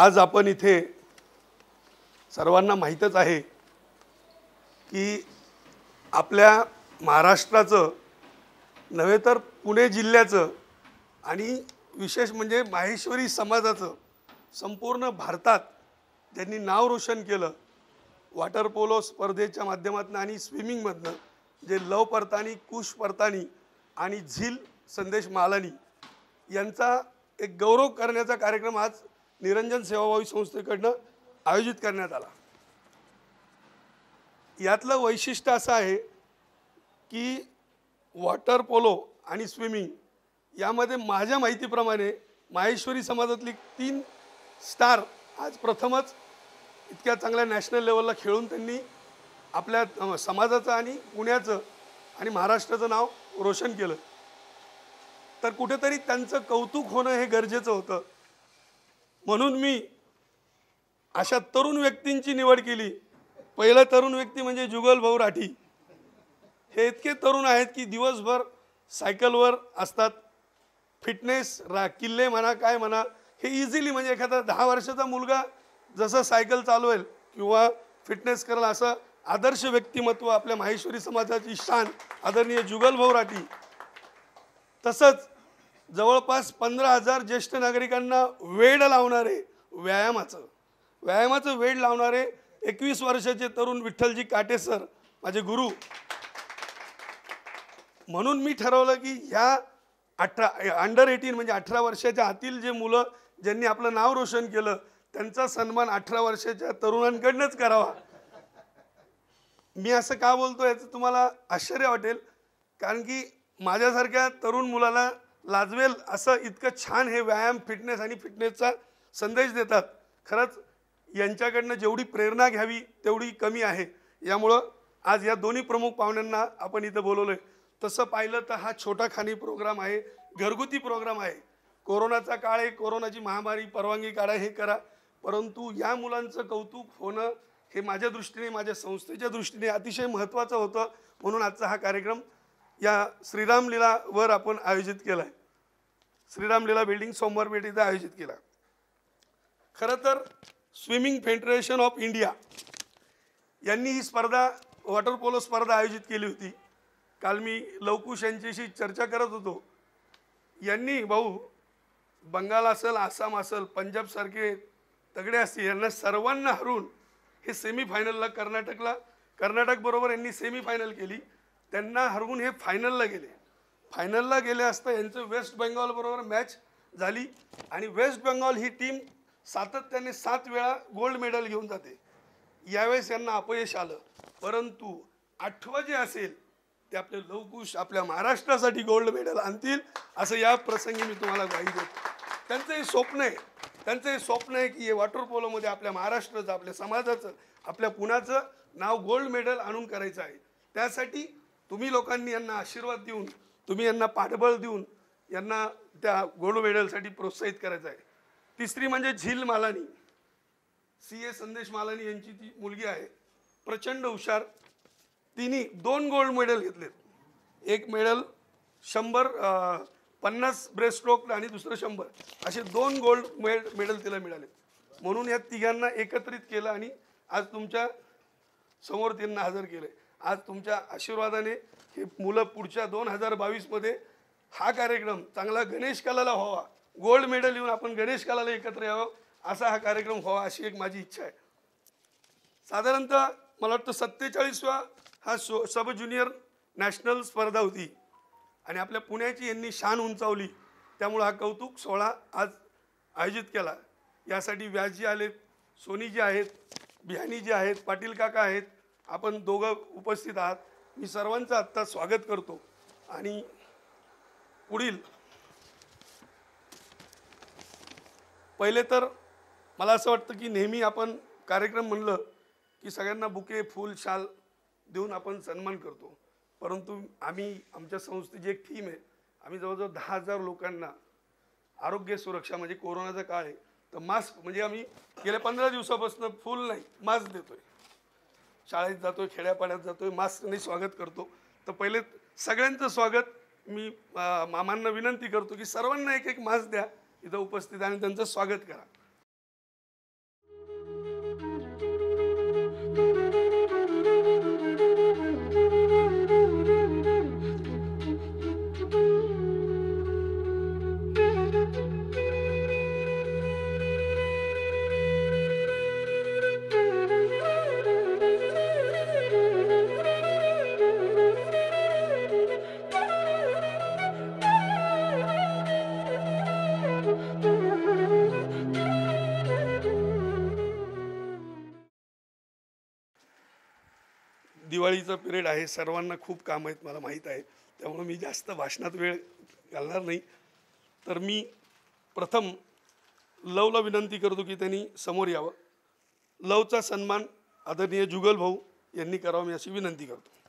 आज आपण इथे सर्वांना माहीतच आहे की आपल्या महाराष्ट्राचं नव्हे तर पुणे जिल्ह्याचं आणि विशेष म्हणजे माहेश्वरी समाजाचं संपूर्ण भारतात ज्यांनी नाव रोशन केलं वॉटर पोलो स्पर्धेच्या माध्यमातून आणि स्विमिंगमधनं जे लव परतानी कुश परतानी आणि झील संदेश मालानी यांचा एक गौरव करण्याचा कार्यक्रम आज निरंजन सेवाभावी संस्थेकडनं आयोजित करण्यात आला यातलं वैशिष्ट्य असं आहे की वॉटर पोलो आणि स्विमिंग यामध्ये माझ्या माहितीप्रमाणे माहेश्वरी समाजातली तीन स्टार आज प्रथमच इतक्या चांगल्या नॅशनल लेवलला खेळून त्यांनी आपल्या समाजाचं आणि पुण्याचं आणि महाराष्ट्राचं नाव रोशन केलं तर कुठेतरी त्यांचं कौतुक होणं हे गरजेचं होतं म्हणून मी अशा तरुण व्यक्तींची निवड केली पहिला तरुण व्यक्ती म्हणजे जुगल भाऊ राठी हे इतके तरुण आहेत की दिवसभर सायकलवर असतात फिटनेस रा किल्ले म्हणा काय म्हणा हे इझिली म्हणजे एखादा दहा वर्षाचा मुलगा जसं सायकल चालवेल किंवा फिटनेस करेल असं आदर्श व्यक्तिमत्व आपल्या माहेश्वरी समाजाची शान आदरणीय जुगल भाऊ राठी तसंच जवळपास पंधरा हजार ज्येष्ठ नागरिकांना वेड लावणारे व्यायामाचं व्यायामाचं वेड लावणारे एकवीस वर्षाचे तरुण विठ्ठलजी काटे सर माझे गुरु म्हणून मी ठरवलं की ह्या अठरा अंडर एटीन म्हणजे अठरा वर्षाच्या आतील जे मुलं ज्यांनी आपलं नाव रोशन केलं त्यांचा सन्मान अठरा वर्षाच्या तरुणांकडनंच करावा मी असं का बोलतो याचं तुम्हाला आश्चर्य वाटेल कारण की माझ्यासारख्या तरुण मुलाला लाजवेल असं इतकं छान हे व्यायाम फिटनेस आणि फिटनेसचा संदेश देतात खरंच यांच्याकडनं जेवढी प्रेरणा घ्यावी तेवढी कमी आहे यामुळं आज या दोन्ही प्रमुख पाहुण्यांना आपण इथं बोलवलं आहे तसं पाहिलं तर हा छोटा खानी प्रोग्राम आहे घरगुती प्रोग्राम आहे कोरोनाचा काळ आहे कोरोनाची महामारी परवानगी काढा हे करा परंतु या मुलांचं कौतुक होणं हे माझ्या दृष्टीने माझ्या संस्थेच्या दृष्टीने अतिशय महत्त्वाचं होतं म्हणून आजचा हा कार्यक्रम या श्रीरामलीलावर आपण आयोजित केलाय आहे श्रीरामलीला बिल्डिंग सोमवार पेठ आयोजित केला खरं तर स्विमिंग फेडरेशन ऑफ इंडिया यांनी ही स्पर्धा वॉटर पोलो स्पर्धा आयोजित केली होती काल मी लवकुश यांच्याशी चर्चा करत होतो यांनी भाऊ बंगाल असेल आसाम असेल पंजाबसारखे तगडे असतील यांना सर्वांना हरून हे सेमीफायनलला कर्नाटकला कर्नाटकबरोबर यांनी सेमीफायनल केली त्यांना हरवून हे फायनलला गेले फायनलला गेले असता यांचं वेस्ट बेंगॉलबरोबर मॅच झाली आणि वेस्ट बंगाल ही टीम सातत्याने सात वेळा गोल्ड मेडल घेऊन जाते यावेळेस यांना अपयश आलं परंतु आठवं जे असेल ते आपले लवकुश आपल्या महाराष्ट्रासाठी गोल्ड मेडल आणतील असं या प्रसंगी मी तुम्हाला ग्वाही देतो त्यांचं हे स्वप्न आहे त्यांचं हे स्वप्न आहे की हे वॉटर पोलोमध्ये आपल्या महाराष्ट्राचं आपल्या समाजाचं आपल्या पुण्याचं नाव गोल्ड मेडल आणून करायचं आहे त्यासाठी तुम्ही लोकांनी यांना आशीर्वाद देऊन तुम्ही यांना पाठबळ देऊन यांना त्या गोल्ड मेडलसाठी प्रोत्साहित करायचं आहे तिसरी म्हणजे झील मालानी सी ए संदेश मालानी यांची ती मुलगी आहे प्रचंड हुशार तिने दोन गोल्ड मेडल घेतलेत एक मेडल शंभर पन्नास ब्रेस्ट स्ट्रोक आणि दुसरं शंभर असे दोन गोल्ड मेड मेडल तिला मिळाले म्हणून या तिघांना एकत्रित केलं आणि आज तुमच्या समोर त्यांना हजर केलं आज तुमच्या आशीर्वादाने हे मुलं पुढच्या दोन हजार बावीसमध्ये हा कार्यक्रम चांगला गणेश कलाला व्हावा गोल्ड मेडल येऊन आपण गणेश कलाला एकत्र यावं असा हा कार्यक्रम व्हावा अशी एक माझी इच्छा आहे साधारणतः मला वाटतं सत्तेचाळीसवा हा सो सब ज्युनियर नॅशनल स्पर्धा होती आणि आपल्या पुण्याची यांनी शान उंचावली त्यामुळं हा कौतुक सोहळा आज आयोजित केला यासाठी व्यासजी आलेत सोनीजी आहेत बिहानीजी आहेत पाटील काका आहेत आपण दोघं उपस्थित आहात मी सर्वांचं आत्ता स्वागत करतो आणि पुढील पहिले तर मला असं वाटतं की नेहमी आपण कार्यक्रम म्हणलं की सगळ्यांना बुके फूल शाल देऊन आपण सन्मान करतो परंतु आम्ही आमच्या संस्थेची एक थीम आहे आम्ही जवळजवळ दहा हजार लोकांना आरोग्य सुरक्षा म्हणजे कोरोनाचा काळ आहे तर मास्क म्हणजे आम्ही गेल्या पंधरा दिवसापासून फुल नाही मास्क देतोय शाळेत जातो आहे खेड्यापाड्यात जातोय आहे मास्कने स्वागत करतो तर पहिले सगळ्यांचं स्वागत मी मामांना विनंती करतो की सर्वांना एक एक मास्क द्या इथं उपस्थित आणि त्यांचं स्वागत करा सुट्टीचा पिरियड आहे सर्वांना खूप काम आहेत मला माहीत आहे त्यामुळं मी जास्त भाषणात वेळ घालणार नाही तर मी प्रथम लवला विनंती करतो की त्यांनी समोर यावं लवचा सन्मान आदरणीय जुगल भाऊ यांनी करावा मी अशी विनंती करतो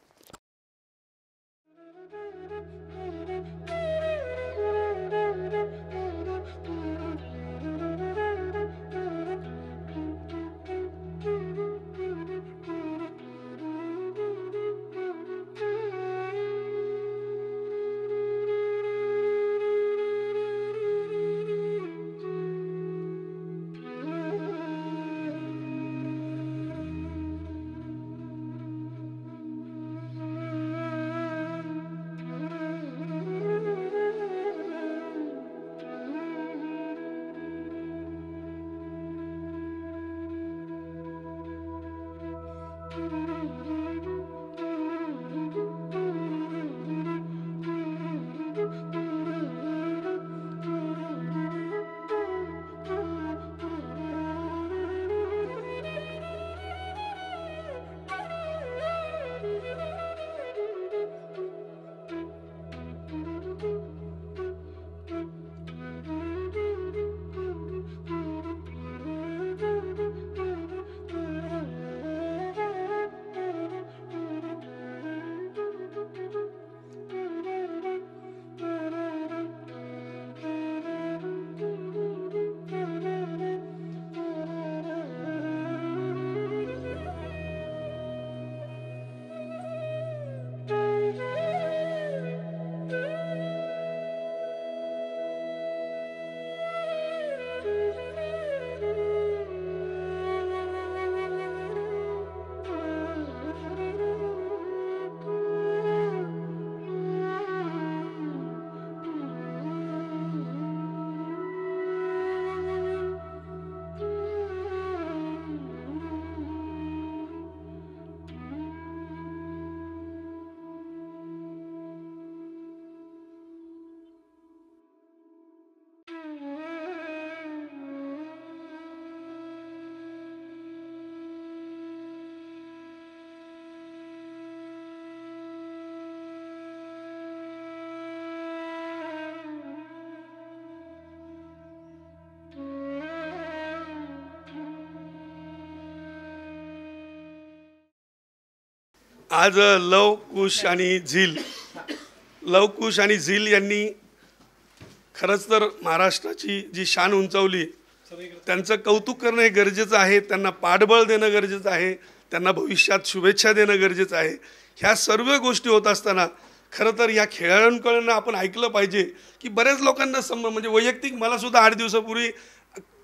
आज लव कुश आणि झील लव कुश आणि झील यांनी खरंच तर महाराष्ट्राची जी शान उंचावली त्यांचं कौतुक करणं हे गरजेचं आहे त्यांना पाठबळ देणं गरजेचं आहे त्यांना भविष्यात शुभेच्छा देणं गरजेचं आहे ह्या सर्व गोष्टी होत असताना खरं तर ह्या खेळाडूंकडून आपण ऐकलं पाहिजे की बऱ्याच लोकांना सम म्हणजे वैयक्तिक मलासुद्धा आठ दिवसापूर्वी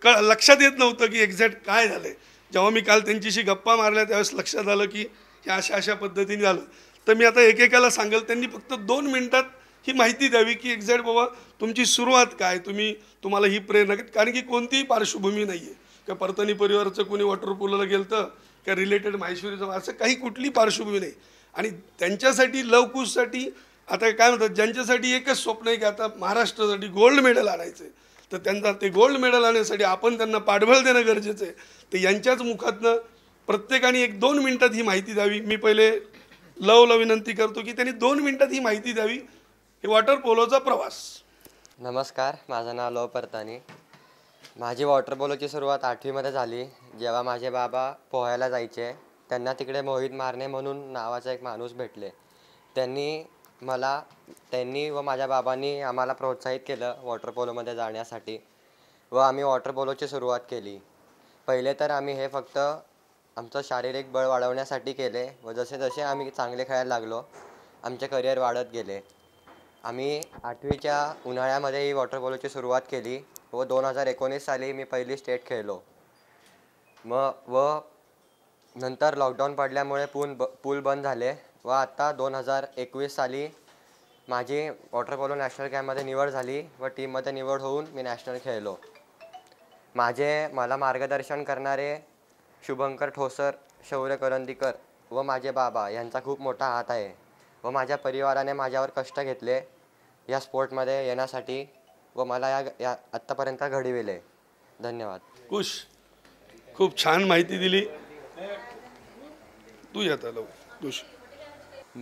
क लक्षात येत नव्हतं की एक्झॅक्ट काय झालं जेव्हा मी काल त्यांच्याशी गप्पा मारल्या त्यावेळेस लक्षात आलं की की अशा अशा पद्धतीने झालं तर मी आता एकेकाला सांगेल त्यांनी फक्त दोन मिनटात ही माहिती द्यावी की एक्झॅक्ट बाबा तुमची सुरुवात काय तुम्ही तुम्हाला ही प्रेरणा कारण की कोणतीही पार्श्वभूमी नाही आहे का परतनी परिवारचं कोणी वॉटरपूलला गेलं तर का रिलेटेड माहेश्वरीचं असं काही कुठली पार्श्वभूमी नाही आणि त्यांच्यासाठी लवकुशसाठी आता काय म्हणतात ज्यांच्यासाठी एकच स्वप्न आहे की आता महाराष्ट्रासाठी गोल्ड मेडल आणायचं आहे तर त्यांना ते गोल्ड मेडल आणण्यासाठी आपण त्यांना पाठबळ देणं गरजेचं आहे तर यांच्याच मुखातनं प्रत्येकाने एक दोन मिनटात ही माहिती द्यावी मी पहिले लवला विनंती करतो की त्यांनी दोन मिनिटात ही माहिती द्यावी हे वॉटर पोलोचा प्रवास नमस्कार माझं नाव लव परतानी माझी वॉटर पोलोची सुरुवात आठवीमध्ये झाली जेव्हा माझे बाबा पोहायला जायचे त्यांना तिकडे मोहित मारणे म्हणून नावाचा एक माणूस भेटले त्यांनी मला त्यांनी व माझ्या बाबांनी आम्हाला प्रोत्साहित केलं वॉटर पोलोमध्ये जाण्यासाठी व आम्ही वॉटर पोलोची सुरुवात केली पहिले तर आम्ही हे फक्त आमचं शारीरिक बळ वाढवण्यासाठी केले व जसे जसे आम्ही चांगले खेळायला लागलो आमचे करिअर वाढत गेले आम्ही आठवीच्या उन्हाळ्यामध्ये ही वॉटर पोलोची सुरुवात केली व दोन हजार एकोणीस साली मी पहिली स्टेट खेळलो म व नंतर लॉकडाऊन पडल्यामुळे पूल ब पूल बंद झाले व आत्ता दोन हजार एकवीस साली माझी वॉटर पोलो नॅशनल कॅम्पमध्ये निवड झाली व टीममध्ये निवड होऊन मी नॅशनल खेळलो माझे मला मार्गदर्शन करणारे शुभंकर ठोसर शौर्य करंदीकर व माझे बाबा यांचा खूप मोठा हात आहे व माझ्या परिवाराने माझ्यावर कष्ट घेतले या स्पोर्टमध्ये येण्यासाठी व मला या या आत्तापर्यंत घडविले धन्यवाद कुश खूप छान माहिती दिली तू कुश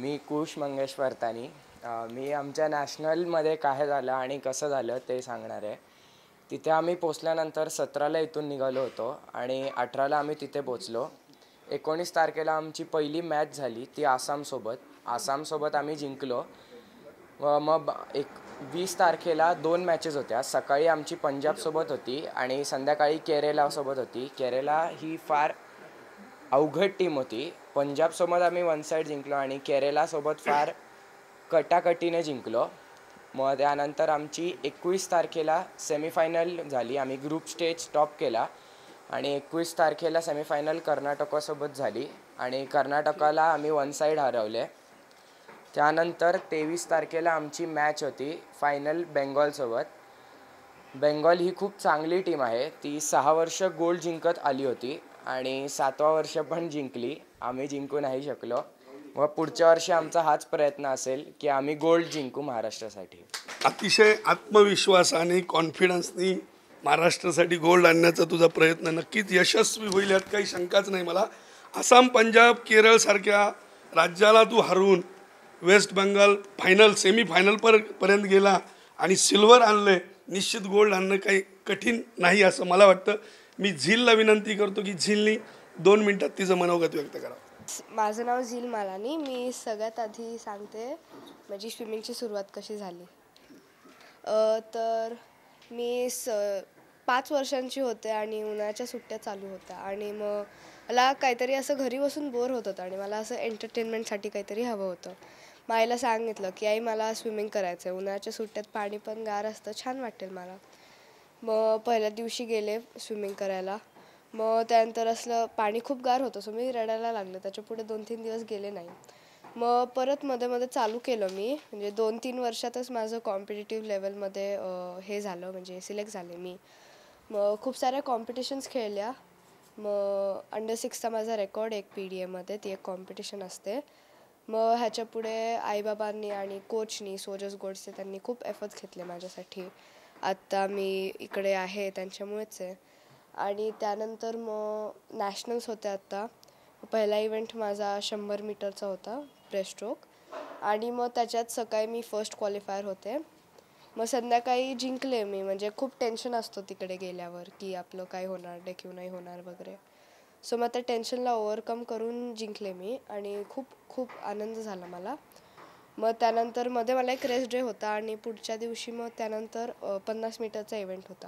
मी कुश मंगेश वर्तानी मी आमच्या नॅशनलमध्ये काय झालं आणि कसं झालं ते सांगणार आहे तिथे आम्ही पोचल्यानंतर सतराला इथून निघालो होतो आणि अठराला आम्ही तिथे पोचलो एकोणीस तारखेला आमची पहिली मॅच झाली ती आसामसोबत आसामसोबत आम्ही जिंकलो व मग एक वीस तारखेला दोन मॅचेस होत्या सकाळी आमची पंजाबसोबत होती आणि संध्याकाळी केरलासोबत होती केरला ही फार अवघड टीम होती पंजाबसोबत आम्ही वन साईड जिंकलो आणि केरलासोबत फार कटाकटीने जिंकलो मग त्यानंतर आमची एकवीस तारखेला सेमीफायनल झाली आम्ही ग्रुप स्टेज टॉप केला आणि एकवीस तारखेला सेमीफायनल कर्नाटकासोबत झाली आणि कर्नाटकाला आम्ही वन साईड हरवले त्यानंतर तेवीस तारखेला आमची मॅच होती फायनल बेंगॉलसोबत बेंगॉल ही खूप चांगली टीम आहे ती सहा वर्ष गोल्ड जिंकत आली होती आणि सातवा वर्ष पण जिंकली आम्ही जिंकू नाही शकलो व पुढच्या वर्षी आमचा हाच प्रयत्न असेल की आम्ही गोल्ड जिंकू महाराष्ट्रासाठी अतिशय आत्मविश्वासाने कॉन्फिडन्सनी महाराष्ट्रासाठी गोल्ड आणण्याचा तुझा प्रयत्न नक्कीच यशस्वी होईल यात काही शंकाच नाही मला आसाम पंजाब केरळसारख्या राज्याला तू हरवून वेस्ट बंगाल फायनल सेमीफायनल पर पर्यंत गेला आणि सिल्वर आणले निश्चित गोल्ड आणणं काही कठीण नाही असं मला वाटतं मी झीलला विनंती करतो की झीलनी दोन मिनटात तिचं मनोगत व्यक्त करावं माझं नाव झील मालानी मी सगळ्यात आधी सांगते माझी स्विमिंगची सुरुवात कशी झाली तर मी स पाच वर्षांची होते आणि उन्हाळ्याच्या सुट्ट्या चालू होत्या आणि मग मला काहीतरी असं घरी बसून बोर होत होतं आणि मला असं एंटरटेनमेंटसाठी काहीतरी हवं होतं माईला सांगितलं की आई मला स्विमिंग करायचं आहे उन्हाळ्याच्या सुट्ट्यात पाणी पण गार असतं छान वाटेल मला मग पहिल्या दिवशी गेले स्विमिंग करायला मग त्यानंतर असलं पाणी खूप गार होतं सो मी रडायला लागलं त्याच्यापुढे पुढे दोन तीन दिवस गेले नाही मग परत मध्ये मध्ये चालू केलं मी म्हणजे दोन तीन वर्षातच माझं कॉम्पिटेटिव्ह लेवलमध्ये हे झालं म्हणजे सिलेक्ट झाले मी मग खूप साऱ्या कॉम्पिटिशन्स खेळल्या मग अंडर सिक्सचा माझा रेकॉर्ड एक पी डी एमध्ये ती एक कॉम्पिटिशन असते मग ह्याच्या पुढे आईबाबांनी आणि कोचनी सोजस गोडसे त्यांनी खूप एफर्ट्स घेतले माझ्यासाठी आत्ता मी इकडे आहे त्यांच्यामुळेच आहे आणि त्यानंतर मग नॅशनल्स होते आत्ता पहिला इव्हेंट माझा शंभर मीटरचा होता स्ट्रोक आणि मग त्याच्यात सकाळी मी फर्स्ट क्वालिफायर होते मग संध्याकाळी जिंकले मी म्हणजे खूप टेन्शन असतो तिकडे गेल्यावर की आपलं काय होणार डेक्यू नाही होणार वगैरे सो मग त्या टेन्शनला ओवरकम करून जिंकले मी आणि खूप खूप आनंद झाला मला मग त्यानंतर मध्ये मला एक रेस्ट डे होता आणि पुढच्या दिवशी मग त्यानंतर पन्नास मीटरचा इव्हेंट होता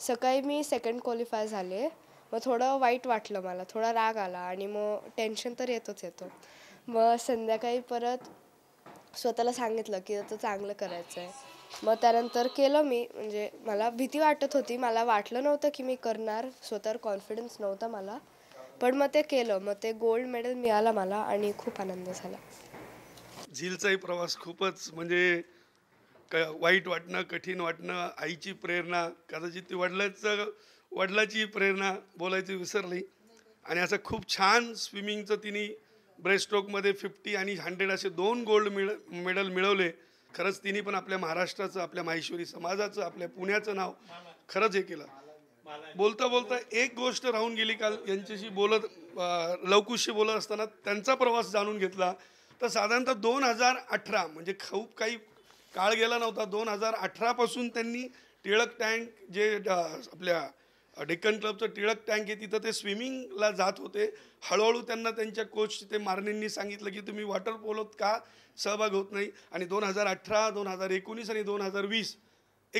सकाळी मी सेकंड क्वालिफाय झाले मग थोडं वाईट वाटलं मला थोडा राग आला आणि मग टेन्शन तर येतोच येतो मग संध्याकाळी परत स्वतःला सांगितलं की आता चांगलं करायचं आहे मग त्यानंतर केलं मी म्हणजे मला भीती वाटत होती मला वाटलं नव्हतं की मी करणार स्वतःवर कॉन्फिडन्स नव्हता मला पण मग ते केलं मग ते गोल्ड मेडल मिळालं मला आणि खूप आनंद झाला झीलचाही प्रवास खूपच म्हणजे क वाईट वाटणं कठीण वाटणं आईची प्रेरणा कदाचित ती वडिलाचं वडिलाची प्रेरणा बोलायची विसरली आणि असं खूप छान स्विमिंगचं तिने ब्रेस्टस्ट्रोकमध्ये फिफ्टी आणि हंड्रेड असे दोन गोल्ड मिळ मेडल मिळवले खरंच तिने पण आपल्या महाराष्ट्राचं आपल्या माहेश्वरी समाजाचं आपल्या पुण्याचं नाव खरंच हे केलं बोलता बोलता एक गोष्ट राहून गेली काल यांच्याशी बोलत लवकुशशी बोलत असताना त्यांचा प्रवास जाणून घेतला तर साधारणतः दोन हजार अठरा म्हणजे खूप काही काळ गेला नव्हता दोन हजार अठरापासून त्यांनी टिळक टँक जे आपल्या डेक्कन क्लबचं टिळक टँक आहे तिथं ते स्विमिंगला जात होते हळूहळू त्यांना त्यांच्या कोच ते मारणींनी सांगितलं की तुम्ही वॉटर पोलोत का सहभाग होत नाही आणि दोन हजार अठरा दोन हजार एकोणीस आणि दोन हजार वीस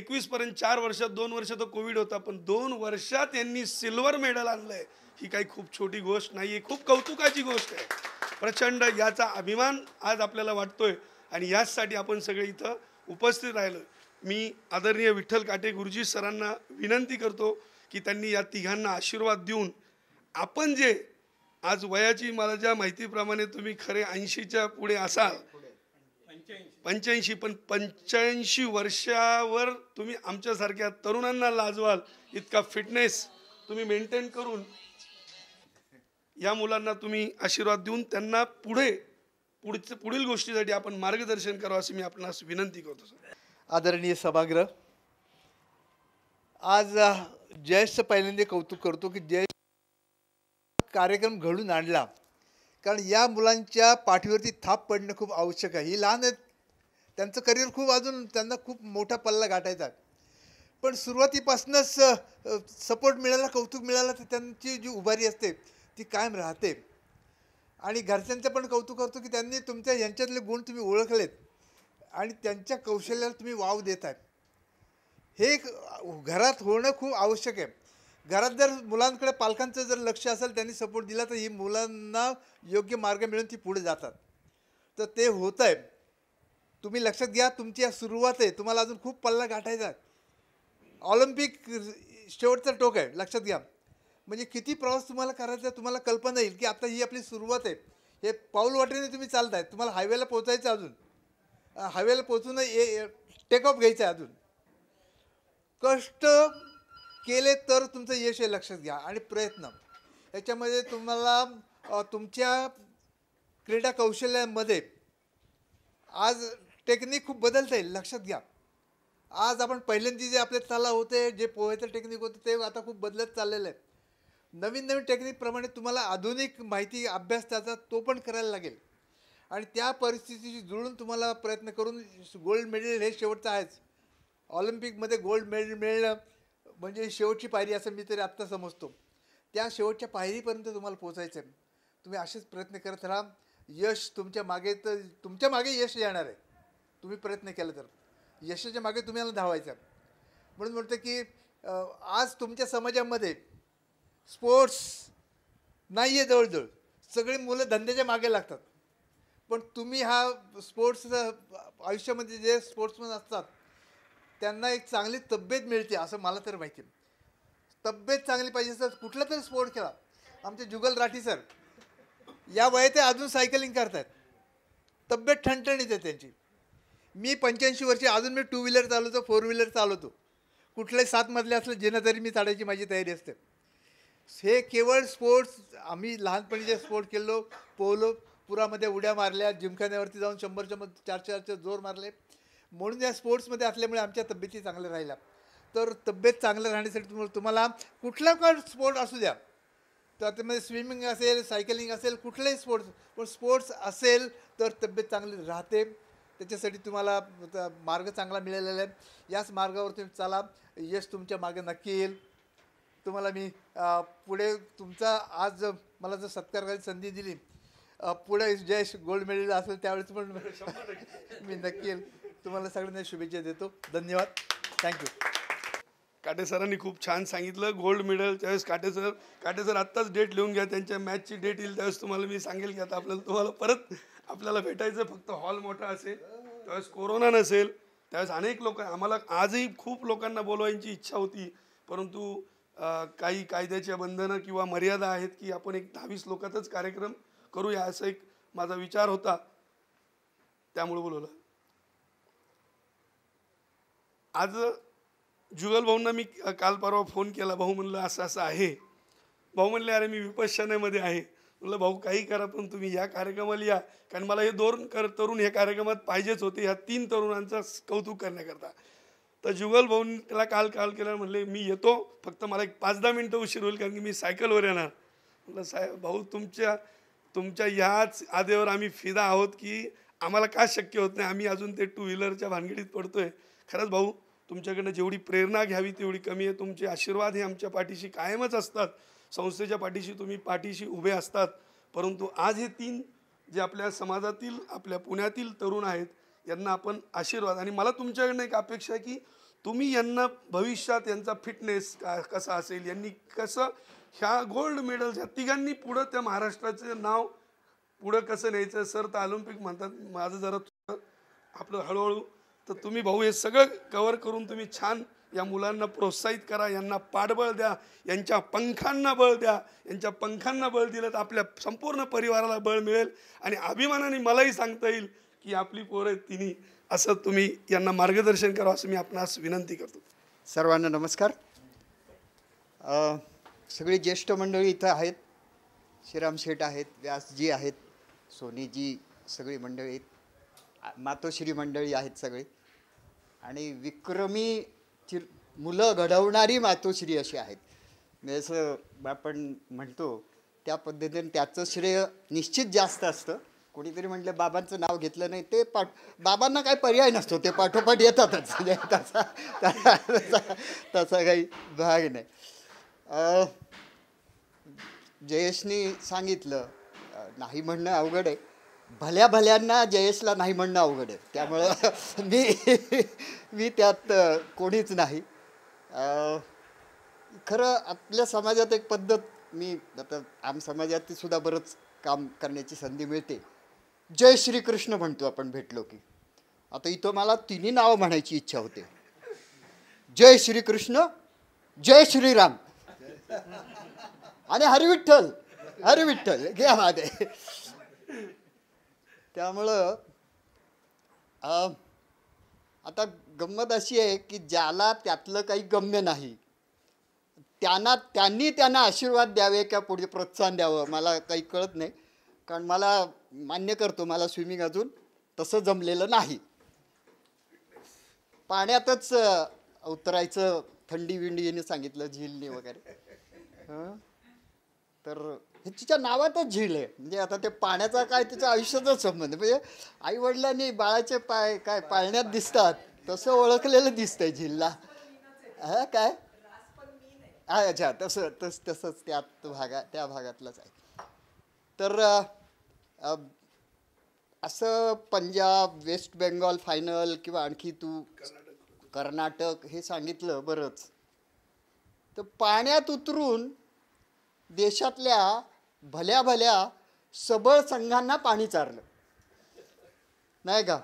एकवीसपर्यंत चार वर्षात दोन वर्ष तर कोविड होता पण दोन वर्षात यांनी सिल्वर मेडल आणलं आहे ही काही खूप छोटी गोष्ट नाही आहे खूप कौतुकाची गोष्ट आहे प्रचंड याचा अभिमान आज आपल्याला वाटतोय आणि याचसाठी आपण सगळे इथं उपस्थित राहिलं मी आदरणीय विठ्ठल काटे गुरुजी सरांना विनंती करतो की त्यांनी या तिघांना आशीर्वाद देऊन आपण जे आज वयाची मला ज्या माहितीप्रमाणे तुम्ही खरे ऐंशीच्या पुढे असाल पंच्याऐंशी पण पंच्याऐंशी वर्षावर तुम्ही आमच्यासारख्या तरुणांना लाजवाल इतका फिटनेस तुम्ही मेंटेन करून या मुलांना तुम्ही आशीर्वाद देऊन त्यांना पुढे पुढचं पुढील गोष्टीसाठी आपण मार्गदर्शन करावं असं मी आपणास विनंती करतो आदरणीय सभागृह आज जयेशचं पहिल्यांदा कौतुक करतो की जयेश कार्यक्रम घडून आणला कारण या मुलांच्या पाठीवरती थाप पडणं खूप आवश्यक आहे ही लहान आहेत त्यांचं करिअर खूप अजून त्यांना खूप मोठा पल्ला गाठायचा पण सुरुवातीपासूनच सपोर्ट मिळाला कौतुक मिळाला तर त्यांची जी उभारी असते ती कायम राहते आणि घरच्यांचं पण कौतुक करतो की त्यांनी तुमच्या यांच्यातले गुण तुम्ही ओळखलेत आणि त्यांच्या कौशल्याला तुम्ही वाव देत आहे हे घरात होणं खूप आवश्यक आहे घरात जर मुलांकडे पालकांचं जर लक्ष असेल त्यांनी सपोर्ट दिला तर ही मुलांना योग्य मार्ग मिळून ती पुढे जातात तर ते होत आहे तुम्ही लक्षात घ्या तुमची या सुरुवात आहे तुम्हाला अजून खूप पल्ला गाठायचा ऑलिम्पिक शेवटचा टोक आहे लक्षात घ्या म्हणजे किती प्रवास तुम्हाला करायचा तुम्हाला कल्पना येईल की आता ही आपली सुरुवात आहे हे पाऊल वाटेने तुम्ही चालताय तुम्हाला हायवेला पोचायचं अजून हायवेला पोचून ये टेक ऑफ घ्यायचं आहे अजून कष्ट केले तर तुमचं यश हे लक्षात घ्या आणि प्रयत्न याच्यामध्ये तुम्हाला तुमच्या क्रीडा कौशल्यामध्ये आज टेक्निक खूप बदलता येईल लक्षात घ्या आज आपण पहिल्यांदी जे आपले तलाव होते जे पोहायचं टेक्निक होतं ते आता खूप बदलत चाललेलं आहे नवीन नवीन टेक्निकप्रमाणे तुम्हाला आधुनिक माहिती अभ्यास त्याचा तो पण करायला लागेल आणि त्या परिस्थितीशी जुळून तुम्हाला प्रयत्न करून गोल्ड मेडल हे शेवटचं आहेच ऑलिम्पिकमध्ये गोल्ड मेडल मिळणं म्हणजे शेवटची पायरी असं मी तरी आत्ता समजतो त्या शेवटच्या पायरीपर्यंत तुम्हाला पोचायचं आहे तुम्ही असेच प्रयत्न करत राहा यश तुमच्या मागे तर तुमच्या मागे यश येणार आहे तुम्ही प्रयत्न केला तर यशाच्या मागे तुम्हाला धावायचं म्हणून म्हणतं की आज तुमच्या समाजामध्ये स्पोर्ट्स नाही आहे जवळजवळ सगळी मुलं धंद्याच्या मागे लागतात पण तुम्ही हा स्पोर्ट्स आयुष्यामध्ये जे स्पोर्ट्समन असतात त्यांना एक चांगली तब्येत मिळते असं मला तर माहिती तब्येत चांगली पाहिजे सर कुठला तरी स्पोर्ट खेळा आमचे जुगल राठी सर या वयात अजून सायकलिंग करतात तब्येत ठणठणीत आहे त्यांची मी पंच्याऐंशी वर्षी अजून मी टू व्हीलर चालवतो फोर व्हीलर चालवतो सात सातमधले असलं जेणं तरी मी चढायची माझी तयारी असते हे केवळ स्पोर्ट्स आम्ही लहानपणी जे स्पोर्ट केलो पोहलो पुरामध्ये उड्या मारल्या जिमखान्यावरती जाऊन शंभर शंभर चार चारचे जोर मारले म्हणून या स्पोर्ट्समध्ये असल्यामुळे आमच्या तब्येती चांगल्या राहिल्या तर तब्येत चांगल्या राहण्यासाठी तुम्हाला तुम्हाला कुठला का स्पोर्ट असू द्या तर त्यामध्ये स्विमिंग असेल सायकलिंग असेल कुठलेही स्पोर्ट्स पण स्पोर्ट्स असेल तर तब्येत चांगली राहते त्याच्यासाठी तुम्हाला मार्ग चांगला मिळालेला आहे याच मार्गावर तुम्ही चाला यश तुमच्या मागे नक्की येईल तुम्हाला मी पुढे तुमचा आज मला जर सत्कार करायची संधी दिली पुढे जयश गोल्ड मेडल असेल त्यावेळेस पण मी नक्की तुम्हाला सगळ्यांना शुभेच्छा देतो धन्यवाद थँक्यू काटे सरांनी खूप छान सांगितलं गोल्ड मेडल त्यावेळेस काटे सर काटे सर आत्ताच डेट लिहून घ्या त्यांच्या मॅचची डेट येईल त्यावेळेस तुम्हाला मी सांगेल की आता आपल्याला तुम्हाला परत आपल्याला भेटायचं फक्त हॉल मोठा असेल त्यावेळेस कोरोना नसेल त्यावेळेस अनेक लोक आम्हाला आजही खूप लोकांना बोलवायची इच्छा होती परंतु काही कायद्याच्या बंधनं किंवा मर्यादा आहेत की आपण एक दहावीस लोकातच कार्यक्रम करूया असा एक माझा विचार होता त्यामुळे बोलवलं आज जुगल भाऊंना मी काल परवा फोन केला भाऊ म्हणलं असं असं आहे भाऊ म्हणले अरे मी विपश्यनेमध्ये आहे म्हटलं भाऊ काही करा पण तुम्ही या कार्यक्रमाला या कारण मला हे दोन तरुण ह्या कार्यक्रमात पाहिजेच होते ह्या तीन तरुणांचा कौतुक करण्याकरता तर जुगल भाऊन त्याला काल काल केलं म्हणले मी येतो फक्त मला एक पाच दहा मिनटं उशीर होईल कारण की मी सायकलवर येणार म्हटलं साहेब भाऊ तुमच्या तुमच्या ह्याच आदेवर आम्ही फिदा आहोत की आम्हाला का शक्य होत नाही आम्ही अजून ते टू व्हीलरच्या भानगडीत पडतो आहे खरंच भाऊ तुमच्याकडनं जेवढी प्रेरणा घ्यावी तेवढी कमी आहे तुमचे आशीर्वाद हे आमच्या पाठीशी कायमच असतात संस्थेच्या पाठीशी तुम्ही पाठीशी उभे असतात परंतु आज हे तीन जे आपल्या समाजातील आपल्या पुण्यातील तरुण आहेत यांना आपण आशीर्वाद आणि मला तुमच्याकडनं एक अपेक्षा आहे की तुम्ही यांना भविष्यात यांचा फिटनेस का कसा असेल यांनी कसं ह्या गोल्ड मेडल्स ह्या तिघांनी पुढं त्या महाराष्ट्राचं नाव पुढं कसं न्यायचं सर तर ऑलिम्पिक म्हणतात माझं जरा आपलं हळूहळू तर तुम्ही भाऊ हे सगळं कवर करून तुम्ही छान या मुलांना प्रोत्साहित करा यांना पाठबळ द्या यांच्या पंखांना बळ द्या यांच्या पंखांना बळ दिलं तर आपल्या संपूर्ण परिवाराला बळ मिळेल आणि अभिमानाने मलाही सांगता येईल की आपली पोरं तिन्ही असं तुम्ही यांना मार्गदर्शन करा असं मी आपणास विनंती करतो सर्वांना नमस्कार सगळी ज्येष्ठ मंडळी इथं आहेत श्रीराम शेठ आहेत व्यासजी आहेत सोनीजी सगळी मंडळी मातोश्री मंडळी आहेत सगळी आणि विक्रमी चिर मुलं घडवणारी मातोश्री अशी आहेत जसं आपण म्हणतो त्या पद्धतीने त्याचं श्रेय निश्चित जास्त असतं कोणीतरी म्हटलं बाबांचं नाव घेतलं नाही ते पाठ बाबांना काय पर्याय नसतो ते पाठोपाठ येतातच म्हणजे तसा तसा काही भाग नाही जयेशनी सांगितलं नाही म्हणणं अवघड आहे भल्या भल्यांना जयेशला नाही म्हणणं अवघड आहे त्यामुळं मी मी त्यात कोणीच नाही खरं आपल्या समाजात एक पद्धत मी आता आम समाजात सुद्धा बरंच काम करण्याची संधी मिळते जय श्रीकृष्ण म्हणतो आपण भेटलो की आता इथं मला तिन्ही नावं म्हणायची इच्छा होते जय श्री कृष्ण जय श्रीराम आणि हरिविठ्ठल हरिविठ्ठल घ्या मागे त्यामुळं आता गंमत अशी आहे की ज्याला त्यातलं काही गम्य नाही त्यांना त्यांनी त्यांना आशीर्वाद द्यावे किंवा पुढे प्रोत्साहन द्यावं मला काही कळत नाही कारण मला मान्य करतो मला स्विमिंग अजून तसं जमलेलं नाही पाण्यातच उतरायचं थंडी विंडी यांनी सांगितलं झीलने वगैरे तर हे तिच्या नावातच झील आहे म्हणजे आता ते पाण्याचा काय तिच्या आयुष्याचा संबंध म्हणजे आई वडिलांनी बाळाचे पाय काय पाळण्यात दिसतात तसं ओळखलेलं दिसतंय झीलला हा काय अच्छा तसं तस तसंच त्यात भागा त्या भागातलाच आहे तर असं पंजाब वेस्ट बेंगॉल फायनल किंवा आणखी तू कर्नाटक हे सांगितलं बरंच तर पाण्यात उतरून देशातल्या भल्या भल्या सबळ संघांना पाणी चारलं नाही का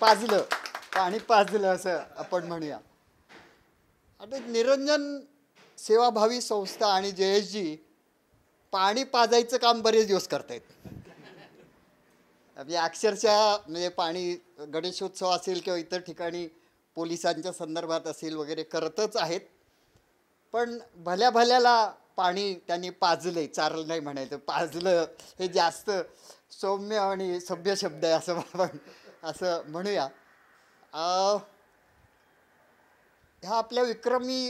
पाजलं पाणी पाजलं असं आपण म्हणूया आता निरंजन सेवाभावी संस्था आणि जयेशजी पाणी पाजायचं काम बरेच दिवस करतायत म्हणजे अक्षरशः म्हणजे पाणी गणेशोत्सव असेल किंवा इतर ठिकाणी पोलिसांच्या संदर्भात असेल वगैरे करतच आहेत पण भल्या भल्याला पाणी त्यांनी पाजलंय चारलं नाही म्हणायचं पाजलं हे जास्त सौम्य आणि सभ्य शब्द आहे असं आपण असं म्हणूया ह्या आपल्या विक्रमी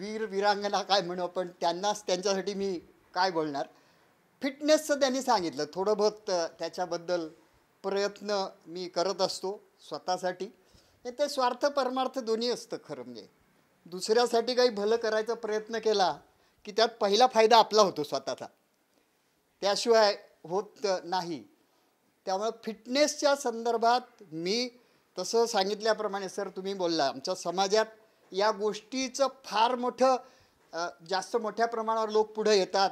वीर वीरांगना काय म्हणू पण त्यांनाच त्यांच्यासाठी मी काय बोलणार फिटनेसचं त्यांनी सांगितलं थोडं बहुत त्याच्याबद्दल प्रयत्न मी करत असतो स्वतःसाठी ते स्वार्थ परमार्थ दोन्ही असतं खरं म्हणजे दुसऱ्यासाठी काही भलं करायचा प्रयत्न केला की त्यात पहिला फायदा आपला होतो स्वतःचा त्याशिवाय होत नाही त्यामुळं फिटनेसच्या संदर्भात मी तसं सांगितल्याप्रमाणे सर तुम्ही बोलला आमच्या समाजात या गोष्टीचं फार मोठं जास्त मोठ्या प्रमाणावर लोक पुढे येतात